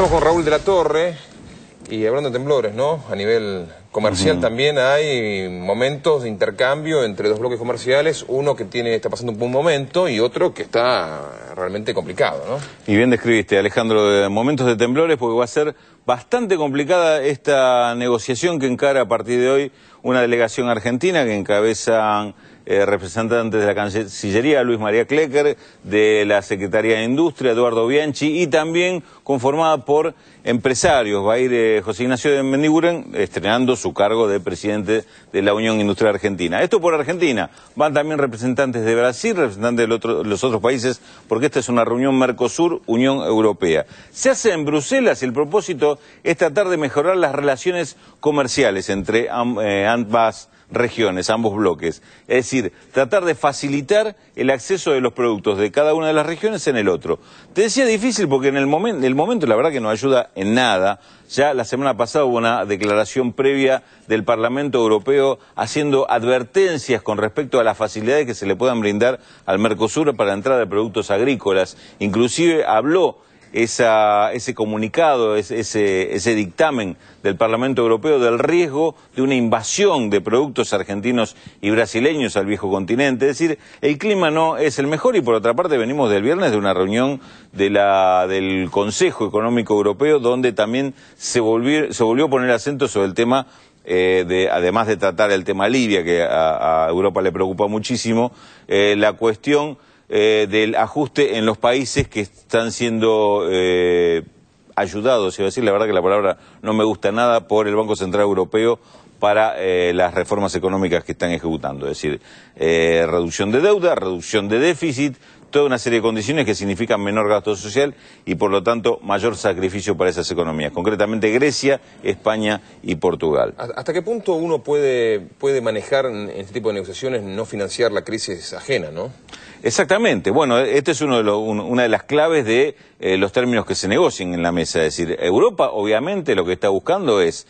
Estamos con Raúl de la Torre y hablando de temblores, ¿no? A nivel comercial también hay momentos de intercambio entre dos bloques comerciales, uno que tiene está pasando un buen momento y otro que está realmente complicado, ¿no? Y bien describiste, Alejandro, de momentos de temblores porque va a ser bastante complicada esta negociación que encara a partir de hoy una delegación argentina que encabezan eh, representantes de la Cancillería, Luis María Klecker, de la Secretaría de Industria, Eduardo Bianchi, y también conformada por empresarios. Va a ir eh, José Ignacio de Mendiguren estrenando su cargo de presidente de la Unión Industrial Argentina. Esto por Argentina. Van también representantes de Brasil, representantes de los otros países, porque esta es una reunión Mercosur-Unión Europea. Se hace en Bruselas y el propósito es tratar de mejorar las relaciones comerciales entre eh, ambas regiones, ambos bloques. Es decir, tratar de facilitar el acceso de los productos de cada una de las regiones en el otro. Te decía difícil porque en el, momento, el momento la verdad que no ayuda en nada. Ya la semana pasada hubo una declaración previa del Parlamento Europeo haciendo advertencias con respecto a las facilidades que se le puedan brindar al Mercosur para la entrada de productos agrícolas. Inclusive habló esa, ese comunicado, ese, dictamen del Parlamento Europeo del riesgo de una invasión de productos argentinos y brasileños al viejo continente. Es decir, el clima no es el mejor y por otra parte venimos del viernes de una reunión de la, del Consejo Económico Europeo donde también se, volvió, se volvió a poner acento sobre el tema eh, de, además de tratar el tema Libia, que a, a Europa le preocupa muchísimo, eh, la cuestión eh, del ajuste en los países que están siendo eh, ayudados, iba a decir, la verdad que la palabra no me gusta nada, por el Banco Central Europeo para eh, las reformas económicas que están ejecutando, es decir, eh, reducción de deuda, reducción de déficit, toda una serie de condiciones que significan menor gasto social y por lo tanto mayor sacrificio para esas economías, concretamente Grecia, España y Portugal. ¿Hasta qué punto uno puede, manejar en este tipo de negociaciones no financiar la crisis ajena, no? Exactamente. Bueno, esta es una de las claves de eh, los términos que se negocien en la mesa. Es decir, Europa obviamente lo que está buscando es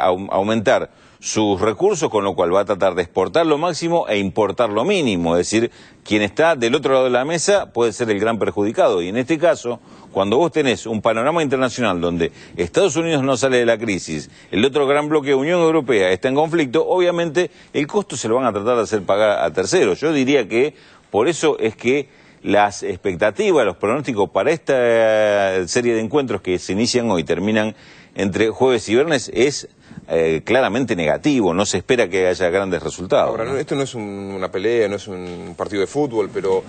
aumentar sus recursos, con lo cual va a tratar de exportar lo máximo e importar lo mínimo. Es decir, quien está del otro lado de la mesa puede ser el gran perjudicado. Y en este caso, cuando vos tenés un panorama internacional donde Estados Unidos no sale de la crisis, el otro gran bloque, Unión Europea, está en conflicto, obviamente el costo se lo van a tratar de hacer pagar a terceros. Yo diría que por eso es que las expectativas, los pronósticos para esta eh, serie de encuentros que se inician hoy, terminan entre jueves y viernes, es eh, claramente negativo, no se espera que haya grandes resultados. Ahora, esto no es una pelea, no es un partido de fútbol, pero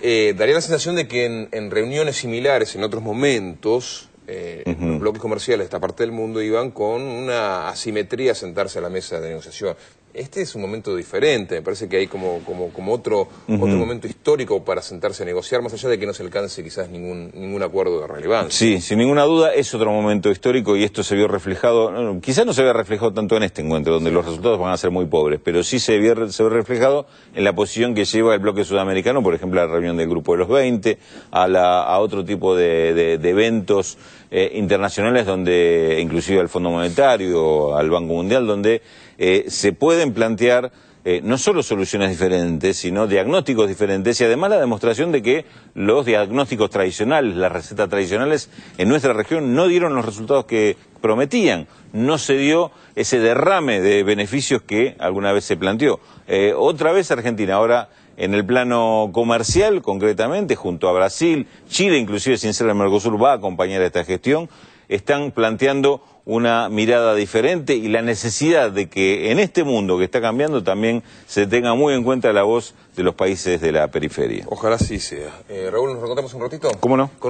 eh, daría la sensación de que en, reuniones similares, en otros momentos, eh, los bloques comerciales de esta parte del mundo iban con una asimetría a sentarse a la mesa de negociación este es un momento diferente, me parece que hay como, otro, otro momento histórico para sentarse a negociar, más allá de que no se alcance quizás ningún, ningún acuerdo de relevancia. Sí, sin ninguna duda es otro momento histórico y esto se vio reflejado, quizás no se vea reflejado tanto en este encuentro, donde los resultados van a ser muy pobres, pero sí se vio, se reflejado en la posición que lleva el bloque sudamericano, por ejemplo, a la reunión del Grupo de los 20, a, la, a otro tipo de, eventos eh, internacionales donde inclusive al Fondo Monetario, al Banco Mundial, donde eh, se pueden plantear eh, no solo soluciones diferentes, sino diagnósticos diferentes y además la demostración de que los diagnósticos tradicionales, las recetas tradicionales en nuestra región no dieron los resultados que prometían, no se dio ese derrame de beneficios que alguna vez se planteó. Eh, otra vez Argentina, ahora en el plano comercial concretamente, junto a Brasil, Chile inclusive sin ser el Mercosur va a acompañar esta gestión, están planteando una mirada diferente y la necesidad de que en este mundo que está cambiando también se tenga muy en cuenta la voz de los países de la periferia. Ojalá sí sea. Eh, Raúl, ¿nos recontamos un ratito? ¿Cómo no?